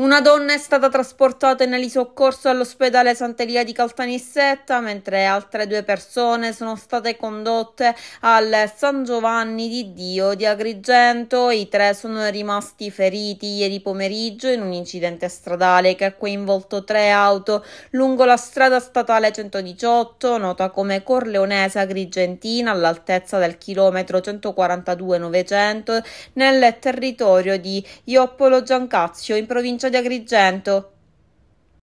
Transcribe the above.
Una donna è stata trasportata in elisoccorso all'ospedale Sant'Elia di Caltanissetta, mentre altre due persone sono state condotte al San Giovanni di Dio di Agrigento. I tre sono rimasti feriti ieri pomeriggio in un incidente stradale che ha coinvolto tre auto lungo la strada statale 118, nota come Corleonese Agrigentina, all'altezza del chilometro 142 900, nel territorio di Ioppolo Giancazio, in provincia di Agrigento